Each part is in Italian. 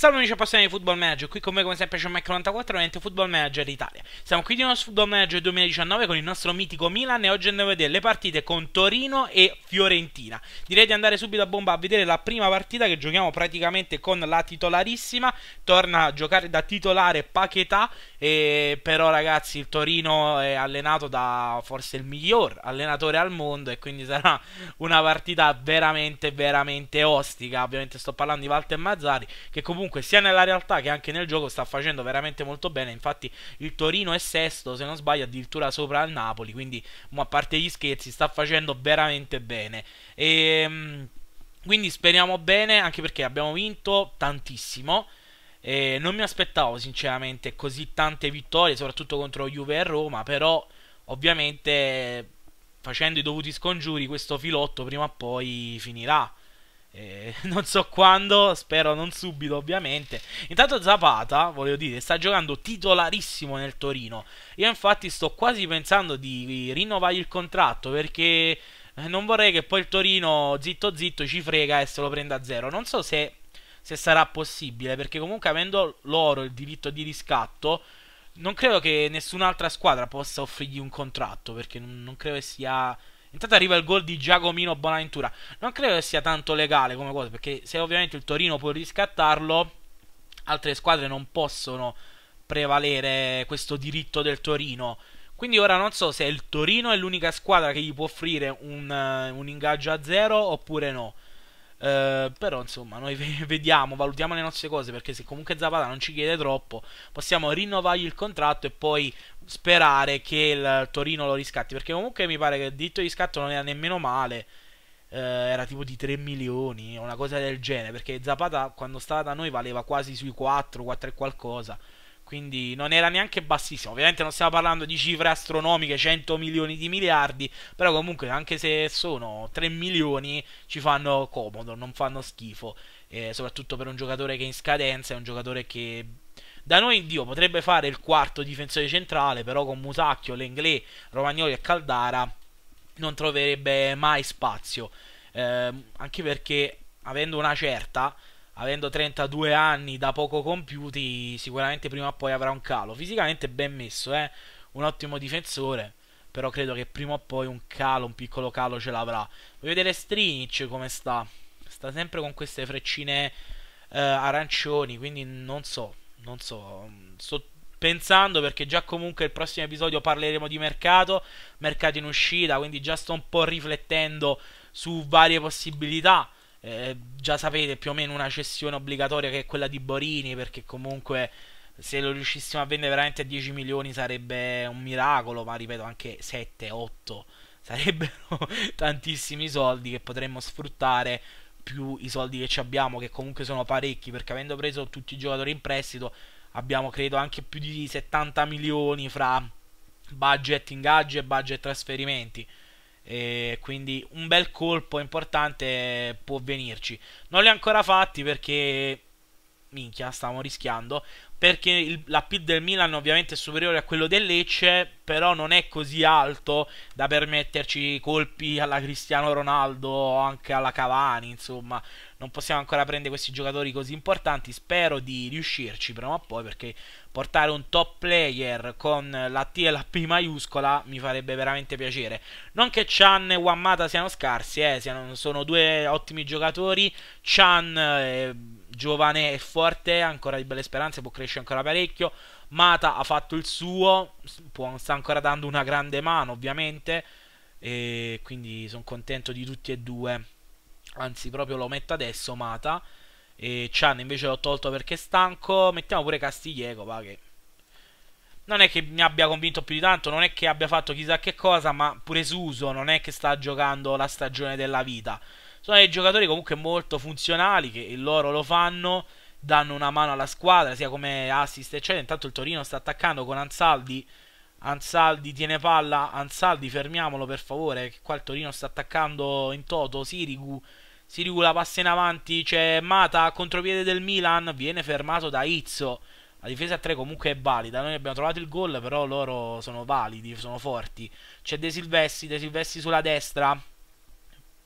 Salve amici appassionati di Football Manager, qui con me come sempre c'è Mike94 ovviamente Football Manager d'Italia. Siamo qui di nuovo su Football Manager 2019 con il nostro mitico Milan e oggi andiamo a vedere le partite con Torino e Fiorentina. Direi di andare subito a bomba a vedere la prima partita che giochiamo praticamente con la titolarissima. Torna a giocare da titolare Paquetà e però ragazzi il Torino è allenato da forse il miglior allenatore al mondo e quindi sarà una partita veramente veramente ostica. Ovviamente sto parlando di Walter Mazzari che comunque sia nella realtà che anche nel gioco sta facendo veramente molto bene. Infatti il Torino è sesto se non sbaglio addirittura sopra il Napoli, quindi a parte gli scherzi sta facendo veramente bene. E, ehm, quindi speriamo bene anche perché abbiamo vinto tantissimo e non mi aspettavo sinceramente così tante vittorie, soprattutto contro Juve e Roma, però ovviamente facendo i dovuti scongiuri questo filotto prima o poi finirà. Eh, non so quando, spero non subito ovviamente. Intanto Zapata, voglio dire, sta giocando titolarissimo nel Torino. Io infatti sto quasi pensando di rinnovare il contratto perché eh, non vorrei che poi il Torino zitto zitto ci frega e se lo prenda a zero. Non so se se sarà possibile, perché comunque avendo loro il diritto di riscatto, non credo che nessun'altra squadra possa offrirgli un contratto, perché non credo che sia... Intanto arriva il gol di Giacomino Bonaventura. Non credo che sia tanto legale come cosa, perché se ovviamente il Torino può riscattarlo, altre squadre non possono prevalere questo diritto del Torino. Quindi ora non so se il Torino è l'unica squadra che gli può offrire un, eh, un ingaggio a zero oppure no. Eh, però insomma noi vediamo, valutiamo le nostre cose perché se comunque Zapata non ci chiede troppo possiamo rinnovargli il contratto e poi sperare che il Torino lo riscatti perché comunque mi pare che il diritto di scatto non era nemmeno male uh, era tipo di 3 milioni o una cosa del genere perché Zapata quando stava da noi valeva quasi sui 4, 4 e qualcosa quindi non era neanche bassissimo. Ovviamente non stiamo parlando di cifre astronomiche, 100 milioni di miliardi, però comunque anche se sono 3 milioni ci fanno comodo, non fanno schifo, eh, soprattutto per un giocatore che è in scadenza, è un giocatore che da noi Dio potrebbe fare il quarto difensore centrale, però con Musacchio, Lenglet, Romagnoli e Caldara non troverebbe mai spazio, eh, anche perché avendo una certa avendo 32 anni da poco compiuti, sicuramente prima o poi avrà un calo. Fisicamente ben messo, eh? un ottimo difensore, però credo che prima o poi un calo, un piccolo calo ce l'avrà. Voglio vedere Strinic come sta. Sta sempre con queste freccine eh, arancioni, quindi non so, non so. Sto pensando perché già comunque il prossimo episodio parleremo di mercato, mercato in uscita, quindi già sto un po' riflettendo su varie possibilità eh, già sapete più o meno una cessione obbligatoria che è quella di Borini, perché comunque se lo riuscissimo a vendere veramente a 10 milioni sarebbe un miracolo, ma ripeto anche 7, 8 sarebbero tantissimi soldi che potremmo sfruttare più i soldi che ci abbiamo che comunque sono parecchi perché avendo preso tutti i giocatori in prestito abbiamo credo anche più di 70 milioni fra budget ingaggi e budget trasferimenti e quindi un bel colpo importante può venirci. Non li ho ancora fatti perché minchia, stavamo rischiando. Perché il, la PID del Milan ovviamente è superiore a quello del Lecce, però non è così alto da permetterci colpi alla Cristiano Ronaldo o anche alla Cavani, insomma non possiamo ancora prendere questi giocatori così importanti. Spero di riuscirci prima o poi perché portare un top player con la T e la P maiuscola mi farebbe veramente piacere. Non che Chan e Wamata siano scarsi, eh, siano, sono due ottimi giocatori. Chan è eh, giovane e forte, ha ancora di belle speranze, può crescere ancora parecchio. Mata ha fatto il suo, può, sta ancora dando una grande mano ovviamente. E quindi sono contento di tutti e due anzi proprio lo metto adesso Mata e Chan invece l'ho tolto perché è stanco mettiamo pure Castiglieco va che non è che mi abbia convinto più di tanto non è che abbia fatto chissà che cosa ma pure Suso non è che sta giocando la stagione della vita sono dei giocatori comunque molto funzionali che loro lo fanno danno una mano alla squadra sia come assist eccetera intanto il Torino sta attaccando con Ansaldi Ansaldi tiene palla, Ansaldi fermiamolo per favore, che qua il Torino sta attaccando in toto, Sirigu, Sirigu la passa in avanti, c'è Mata, contropiede del Milan, viene fermato da Izzo, la difesa a 3 comunque è valida, noi abbiamo trovato il gol, però loro sono validi, sono forti, c'è De Silvestri, De Silvestri sulla destra,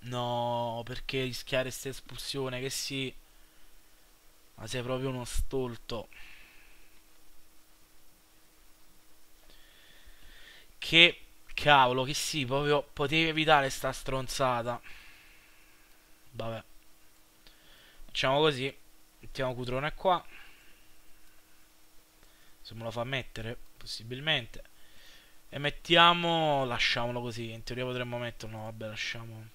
no, perché rischiare questa espulsione, che sì, ma sei proprio uno stolto. che cavolo, che sì, proprio potevi evitare sta stronzata. Vabbè. Facciamo così. Mettiamo Cutrone qua. Se me lo fa mettere, possibilmente. E mettiamo... Lasciamolo così. In teoria potremmo metterlo. No, vabbè, lasciamo.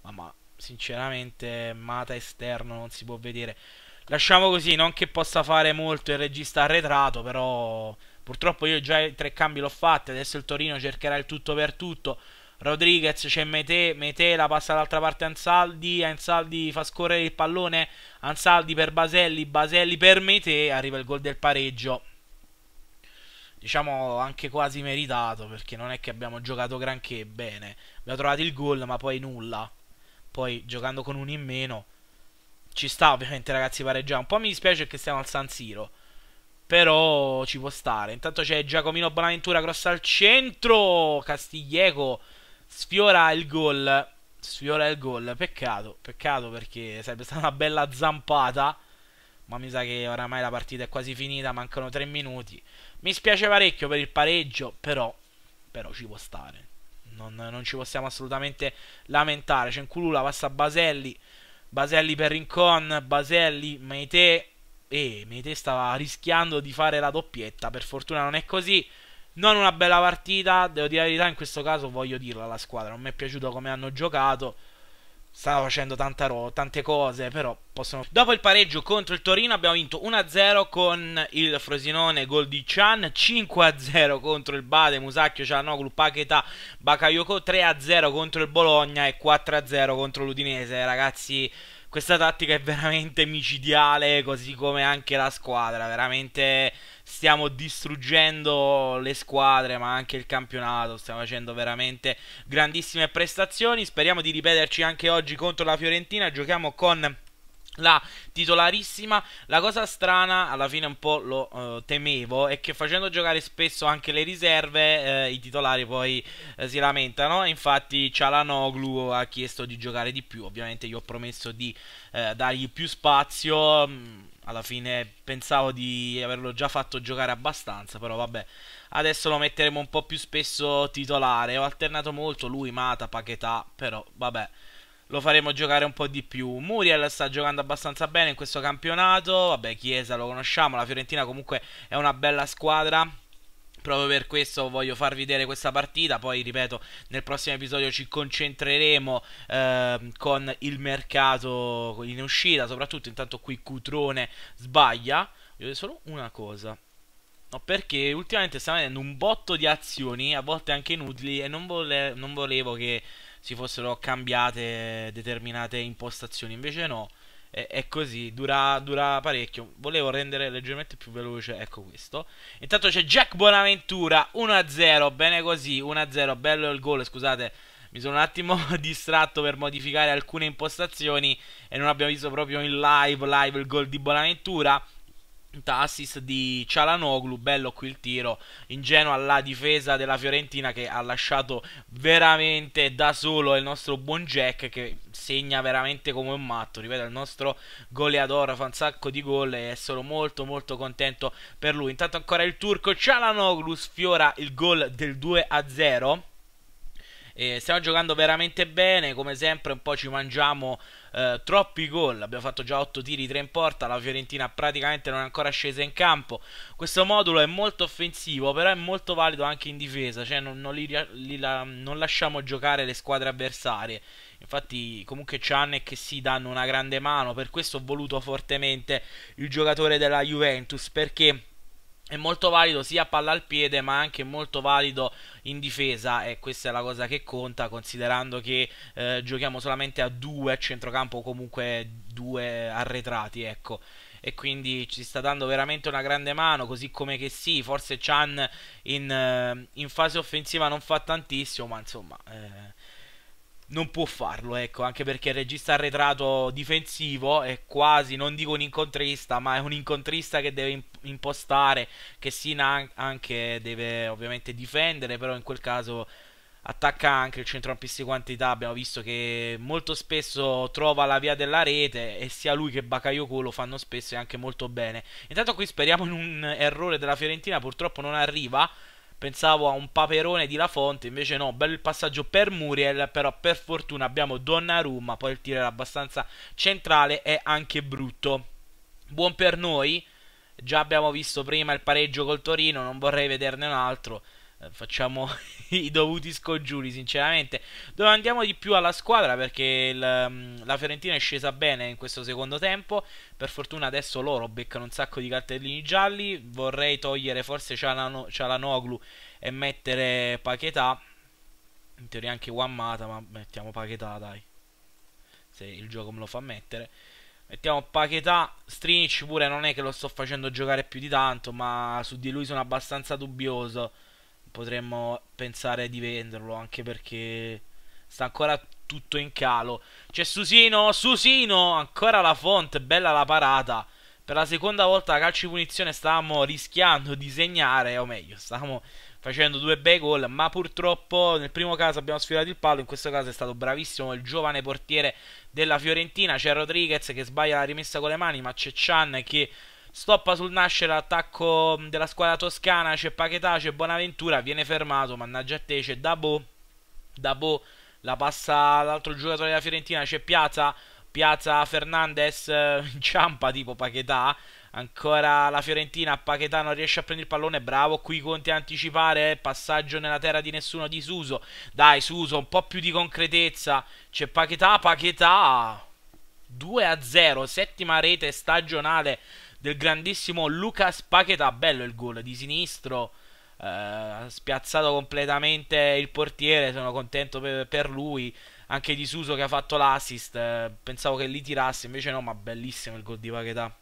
Mamma, sinceramente, mata esterno non si può vedere. Lasciamo così, non che possa fare molto il regista arretrato, però Purtroppo io già tre cambi l'ho fatto, adesso il Torino cercherà il tutto per tutto. Rodriguez c'è Mete, Mete la passa dall'altra parte Ansaldi, Ansaldi fa scorrere il pallone, Ansaldi per Baselli, Baselli per Mete, arriva il gol del pareggio. Diciamo anche quasi meritato perché non è che abbiamo giocato granché bene. Abbiamo trovato il gol ma poi nulla. Poi giocando con uno in meno ci sta ovviamente ragazzi pareggiare. Un po' mi dispiace che stiamo al San Siro però ci può stare. Intanto c'è Giacomino Bonaventura cross al centro. Castiglieco sfiora il gol. Sfiora il gol. Peccato, peccato perché sarebbe stata una bella zampata. Ma mi sa che oramai la partita è quasi finita. Mancano tre minuti. Mi spiace parecchio per il pareggio. Però, però ci può stare. Non, non, ci possiamo assolutamente lamentare. C'è Cenculula passa Baselli, Baselli per Rincon, Baselli, Maite e Mete stava rischiando di fare la doppietta, per fortuna non è così. Non una bella partita, devo dire la verità, in questo caso voglio dirla alla squadra, non mi è piaciuto come hanno giocato. Stava facendo ro- tante cose, però possono... Dopo il pareggio contro il Torino abbiamo vinto 1-0 con il Frosinone, gol di Chan, 5-0 contro il Bade, Musacchio, Cianoglu, Pacheta, Bakayoko, 3-0 contro il Bologna e 4-0 contro l'Udinese, ragazzi questa tattica è veramente micidiale, così come anche la squadra, veramente stiamo distruggendo le squadre, ma anche il campionato, stiamo facendo veramente grandissime prestazioni, speriamo di ripeterci anche oggi contro la Fiorentina, giochiamo con la titolarissima. La cosa strana, alla fine un po' lo uh, temevo, è che facendo giocare spesso anche le riserve, eh, i titolari poi eh, si lamentano. Infatti Cialanoglu ha chiesto di giocare di più, ovviamente gli ho promesso di eh, dargli più spazio. Mm, alla fine pensavo di averlo già fatto giocare abbastanza, però vabbè. Adesso lo metteremo un po' più spesso titolare. Ho alternato molto lui, Mata, Pacheta, però vabbè lo faremo giocare un po' di più. Muriel sta giocando abbastanza bene in questo campionato, vabbè Chiesa lo conosciamo, la Fiorentina comunque è una bella squadra. Proprio per questo voglio farvi vedere questa partita, poi ripeto nel prossimo episodio ci concentreremo eh, con il mercato in uscita, soprattutto intanto qui Cutrone sbaglia. Voglio dire solo una cosa, No, perché ultimamente stiamo vedendo un botto di azioni, a volte anche inutili, e non, vole non volevo che si fossero cambiate determinate impostazioni, invece no, è, è così, dura, dura, parecchio, volevo rendere leggermente più veloce, ecco questo. Intanto c'è Jack Bonaventura, 1-0, bene così, 1-0, bello il gol, scusate, mi sono un attimo distratto per modificare alcune impostazioni e non abbiamo visto proprio in live, live il gol di Bonaventura. Tassis di Cialanoglu, bello qui il tiro, ingenua la difesa della Fiorentina che ha lasciato veramente da solo il nostro buon Jack che segna veramente come un matto, ripeto il nostro goleador fa un sacco di gol e sono molto molto contento per lui. Intanto ancora il turco Cialanoglu sfiora il gol del 2 0. E stiamo giocando veramente bene, come sempre un po' ci mangiamo eh, troppi gol, abbiamo fatto già 8 tiri, 3 in porta, la Fiorentina praticamente non è ancora scesa in campo. Questo modulo è molto offensivo, però è molto valido anche in difesa, cioè non, non, li, li, la, non lasciamo giocare le squadre avversarie. Infatti, comunque, Cianec e si danno una grande mano. Per questo ho voluto fortemente il giocatore della Juventus. Perché è molto valido sia a palla al piede ma anche molto valido in difesa e questa è la cosa che conta considerando che eh, giochiamo solamente a due a centrocampo o comunque due arretrati ecco e quindi ci sta dando veramente una grande mano così come che sì forse Chan in, eh, in fase offensiva non fa tantissimo ma insomma eh, non può farlo, ecco, anche perché il regista arretrato difensivo è quasi, non dico un incontrista, ma è un incontrista che deve impostare, che Sina anche deve ovviamente difendere, però in quel caso attacca anche il centrocampista di quantità, abbiamo visto che molto spesso trova la via della rete e sia lui che Bakayoko lo fanno spesso e anche molto bene. Intanto qui speriamo in un errore della Fiorentina, purtroppo non arriva, pensavo a un paperone di La Fonte, invece no, bel passaggio per Muriel, però per fortuna abbiamo Donnarumma, poi il tiro era abbastanza centrale e anche brutto. Buon per noi, già abbiamo visto prima il pareggio col Torino, non vorrei vederne un altro. Eh, facciamo i dovuti scongiuri sinceramente dove andiamo di più alla squadra perché il, mm, la Fiorentina è scesa bene in questo secondo tempo per fortuna adesso loro beccano un sacco di cartellini gialli vorrei togliere forse Cialanoglu e mettere Paquetà in teoria anche Wammata ma mettiamo Paquetà dai se il gioco me lo fa mettere Mettiamo Paquetà, Strinic pure non è che lo sto facendo giocare più di tanto, ma su di lui sono abbastanza dubbioso potremmo pensare di venderlo anche perché sta ancora tutto in calo. C'è Susino, Susino, ancora la fonte, bella la parata. Per la seconda volta a calcio di punizione stavamo rischiando di segnare, o meglio, stavamo facendo due bei gol, ma purtroppo nel primo caso abbiamo sfilato il palo, in questo caso è stato bravissimo il giovane portiere della Fiorentina, c'è Rodriguez che sbaglia la rimessa con le mani, ma c'è Chan che Stoppa sul nascere l'attacco mm, della squadra toscana, c'è Paquetà, c'è Bonaventura, viene fermato, mannaggia a te, c'è Dabo, Dabo la passa all'altro giocatore della Fiorentina, c'è Piazza, Piazza Fernandez eh, inciampa tipo Paquetà, ancora la Fiorentina, Paquetà non riesce a prendere il pallone, bravo qui Conte a anticipare, eh, passaggio nella terra di nessuno di Suso, dai Suso un po' più di concretezza, c'è Paquetà, Paquetà, 2 a 0, settima rete stagionale del grandissimo Lucas Paquetà. Bello il gol di sinistro. Eh, spiazzato completamente il portiere. Sono contento per, per lui. Anche di Suso che ha fatto l'assist. Eh, pensavo che li tirasse, invece no. Ma bellissimo il gol di Paquetà.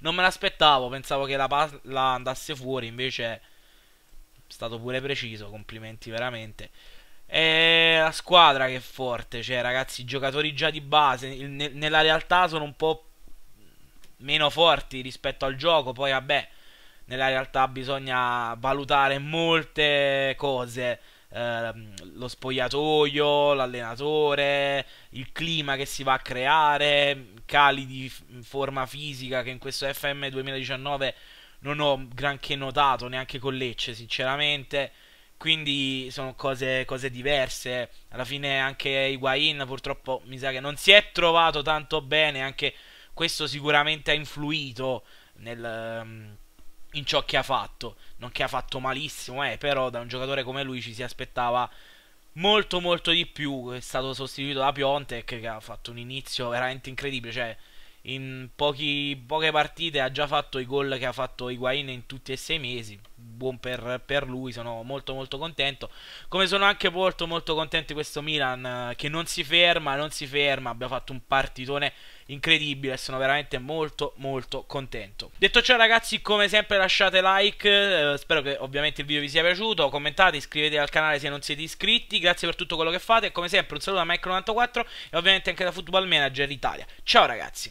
Non me l'aspettavo. Pensavo che la, palla andasse fuori. Invece è stato pure preciso. Complimenti veramente. E la squadra che è forte, cioè ragazzi, i giocatori già di base nella realtà sono un po' meno forti rispetto al gioco, poi vabbè, nella realtà bisogna valutare molte cose. Eh, lo spogliatoio, l'allenatore, il clima che si va a creare, cali di forma fisica che in questo FM 2019 non ho granché notato, neanche con Lecce, sinceramente. Quindi sono cose, cose diverse. Alla fine anche Higuain purtroppo mi sa che non si è trovato tanto bene, anche questo sicuramente ha influito nel, ehm, in ciò che ha fatto. Non che ha fatto malissimo, eh, però da un giocatore come lui ci si aspettava molto molto di più. È stato sostituito da Piontek che ha fatto un inizio veramente incredibile. Cioè, in pochi, poche partite ha già fatto i gol che ha fatto Higuain in tutti e sei mesi. Buon per, per, lui, sono molto molto contento. Come sono anche molto molto contento di questo Milan eh, che non si ferma, non si ferma. Abbiamo fatto un partitone incredibile, sono veramente molto molto contento. Detto ciò ragazzi, come sempre lasciate like, eh, spero che ovviamente il video vi sia piaciuto, commentate, iscrivetevi al canale se non siete iscritti, grazie per tutto quello che fate, come sempre un saluto da Mike94 e ovviamente anche da Football Manager Italia. Ciao ragazzi!